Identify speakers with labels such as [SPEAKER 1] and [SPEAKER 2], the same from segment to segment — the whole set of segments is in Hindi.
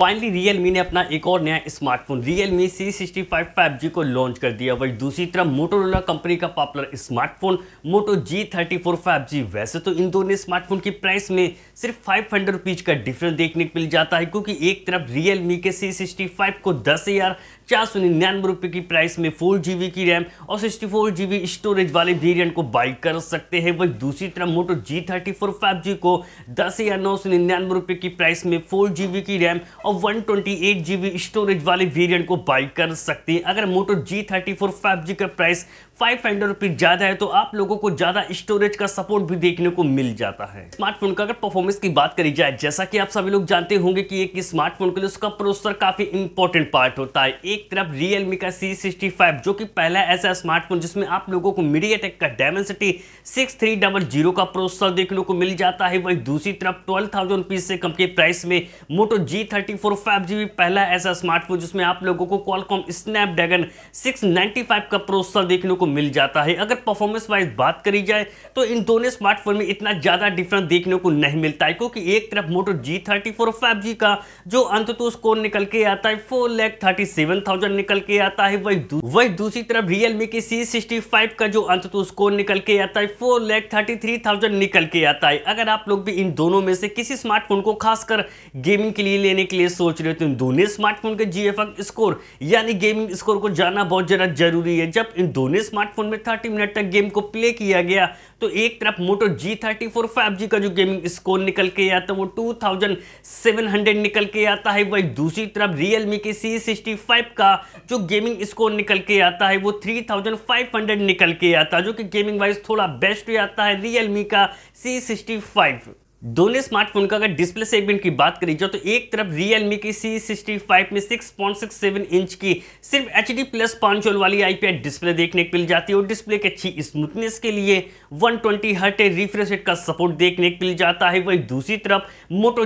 [SPEAKER 1] फाइनली Realme ने अपना एक और नया स्मार्टफोन Realme C65 5G को लॉन्च कर दिया वही दूसरी तरफ Motorola कंपनी का popular smartphone Moto G34 5G वैसे तो इन दोनों स्मार्टफोन की प्राइस में सिर्फ फाइव हंड्रेड रुपीज का डिफरेंस देखने को मिल जाता है क्योंकि एक तरफ Realme के C65 को दस हजार चार सौ निन्यानवे रुपये की प्राइस में फोर जी की रैम और सिक्सटी फोर जी स्टोरेज वाले वेरियंट को बाई कर सकते हैं वही दूसरी तरफ Moto G thirty four five G को दस हजार नौ सौ निन्यानवे रुपये की प्राइस में फोर जी की रैम और 128 जीबी स्टोरेज वाले वेरिएंट को बाई कर सकते हैं अगर Moto G thirty four five G का प्राइस फाइव हंड्रेड रुपीज ज़्यादा है तो आप लोगों को ज़्यादा स्टोरेज का सपोर्ट भी देखने को मिल जाता है स्मार्टफोन का अगर परफॉर्मेंस की बात करी जाए जैसा कि आप सभी लोग जानते होंगे कि एक स्मार्टफोन के लिए उसका प्रोसेसर काफ़ी इंपॉर्टेंट पार्ट होता है एक तरफ रियलमी का सी सिक्सटी फाइव जो कि पहला ऐसा स्मार्टफोन जिसमें आप लोगों को मीडियाटेक का Dimensity six three double zero का प्रोसेसर देखने को मिल जाता है वही दूसरी तरफ ट्वेल्व थाउजेंड रुपीज से कम के प्राइस में मोटो जी रेटिंग फोर फाइव जी पहला ऐसा स्मार्टफोन जिसमें आप लोगों को क्वालकॉम स्नैपड्रैगन 695 का प्रोसेसर देखने को मिल जाता है अगर परफॉर्मेंस वाइज बात करी जाए तो इन दोनों स्मार्टफोन में इतना ज़्यादा डिफरेंस देखने को नहीं मिलता है क्योंकि एक तरफ मोटो जी थर्टी का जो अंत तो स्कोर निकल के आता है four lakh thirty seven thousand निकल के आता है वही दू, वही दूसरी तरफ रियलमी के सी सिक्सटी फाइव का जो अंततोष स्कोर निकल के आता है four lakh thirty three thousand निकल के आता है अगर आप लोग भी इन दोनों में से किसी स्मार्टफोन को खासकर गेमिंग के लिए लेने के लिए ये सोच रहे हो तो इन दोनों स्मार्टफोन के जी स्कोर यानी गेमिंग स्कोर को जानना बहुत ज़्यादा जरूरी है जब इन दोनों स्मार्टफोन में थर्टी मिनट तक गेम को प्ले किया गया तो एक तरफ Moto G thirty four five G का जो गेमिंग स्कोर निकल के आता है वो टू थाउजेंड सेवन हंड्रेड निकल के आता है वही दूसरी तरफ रियलमी के सी सिक्सटी फाइव का जो गेमिंग स्कोर निकल के आता है वो थ्री थाउजेंड फाइव हंड्रेड निकल के आता है जो कि गेमिंग वाइज थोड़ा बेस्ट आता है रियलमी का सी सिक्सटी फाइव दोनों स्मार्टफोन का अगर डिस्प्ले सेगमेंट की बात करी जाए तो एक तरफ रियलमी की फाइव में सेवन इंच की सिर्फ एच डी प्लस पांच वाली आईपीआई डिस्प्ले देखने को मिल जाती है और डिस्प्ले की अच्छी स्मूथनेस के लिए 120 ट्वेंटी हर्ट रिफ्रेश रेट का सपोर्ट देखने को मिल जाता है वहीं दूसरी तरफ मोटो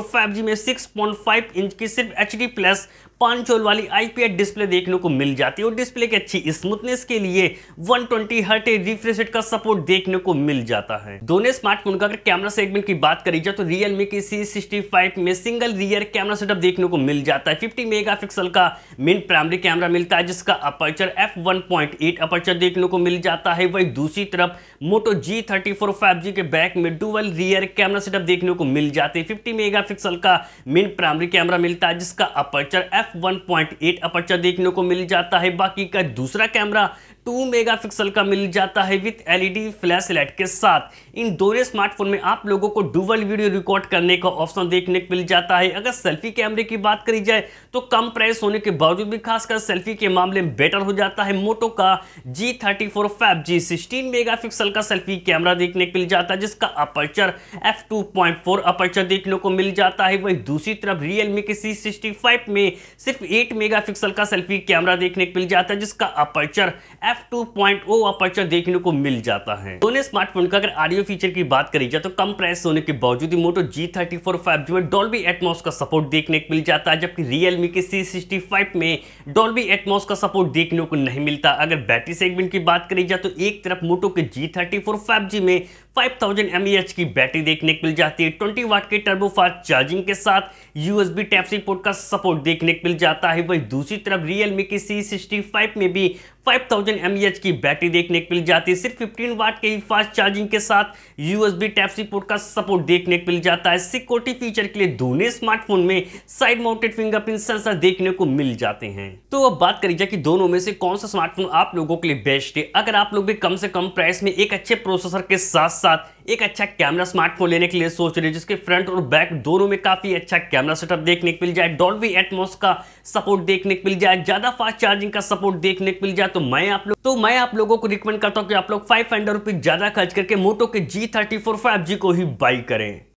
[SPEAKER 1] फाइव जी में फाइव इंच की सिर्फ एच डी प्लस पांच होल वाली आईपीएस डिस्प्ले देखने को मिल जाती है और डिस्प्ले की अच्छी स्मूथनेस के लिए 120 ट्वेंटी हर्ट रिफ्रेश का सपोर्ट देखने को मिल जाता है दोनों स्मार्टफोन का अगर कैमरा सेगमेंट की बात करी जाए तो रियलमी की सी सिक्सटी फाइव में सिंगल रियर कैमरा सेटअप देखने को मिल जाता है फिफ्टी मेगा का मेन प्राइमरी कैमरा मिलता है जिसका अपर्चर एफ वन अपर्चर देखने को मिल जाता है वही दूसरी तरफ मोटो जी थर्टी के बैक में डुअल रियर कैमरा सेटअप देखने को मिल जाते हैं फिफ्टी मेगा का मेन प्राइमरी कैमरा मिलता है जिसका aperture F F one point eight aperture देखने को मिल जाता है बाकी का दूसरा कैमरा टू मेगापिक्सल का मिल जाता है विथ एलईडी फ्लैश लाइट के साथ इन दोनों स्मार्टफोन में आप लोगों को डुबल वीडियो रिकॉर्ड करने का ऑप्शन देखने को मिल जाता है अगर सेल्फी कैमरे की बात करी जाए तो कम प्राइस होने के बावजूद भी खासकर सेल्फी के मामले में बेटर हो जाता है मोटो का G thirty four five G sixteen mega pixel का सेल्फी कैमरा देखने को मिल जाता है जिसका aperture F two point four aperture देखने को मिल जाता है वही दूसरी तरफ रियलमी के सी सिक्सटी फाइव में सिर्फ एट मेगा पिक्सल का सेल्फी कैमरा देखने को मिल जाता है जिसका aperture F F two point O aperture देखने को मिल जाता है दोनों स्मार्टफोन का अगर ऑडियो फीचर की बात करी जाए तो कम प्राइस होने के बावजूद ही Moto G thirty four five जो में डॉल्बी एटमोस का सपोर्ट देखने को मिल जाता है जबकि रियलमी के सी सिक्सटी फाइव में डॉल्बी एटमोस का सपोर्ट देखने को नहीं मिलता अगर बैटरी सेगमेंट की बात करी जाए तो एक तरफ मोटो के G thirty four five G में फाइव थाउजेंड एम एच की बैटरी देखने को मिल जाती है ट्वेंटी वाट के टर्बो फास्ट चार्जिंग के साथ यूएसबी टाइप सी पोर्ट का सपोर्ट देखने को मिल जाता है वही दूसरी तरफ रियलमी के सी सिक्सटी फाइव में भी 5000 mAh e की बैटरी देखने को मिल जाती है सिर्फ 15 वाट के ही फास्ट चार्जिंग के साथ यूएसबी टाइप सी पोर्ट का सपोर्ट देखने को मिल जाता है सिक्योरिटी फीचर के लिए दोनों स्मार्टफोन में साइड माउंटेड फिंगरप्रिंट सेंसर देखने को मिल जाते हैं तो अब बात करी जाए कि दोनों में से कौन सा स्मार्टफोन आप लोगों के लिए बेस्ट है अगर आप लोग भी कम से कम प्राइस में एक अच्छे प्रोसेसर के साथ साथ एक अच्छा कैमरा स्मार्टफोन लेने के लिए सोच रहे हैं जिसके फ्रंट और बैक दोनों में काफ़ी अच्छा कैमरा सेटअप देखने को मिल जाए डॉल्बी एटमोस का सपोर्ट देखने को मिल जाए ज़्यादा फास्ट चार्जिंग का सपोर्ट देखने को मिल जाए तो मैं आप लोग तो मैं आप लोगों को रिकमेंड करता हूँ कि आप लोग फाइव हंड्रेड ज़्यादा खर्च करके मोटो के G thirty four five G को ही बाई करें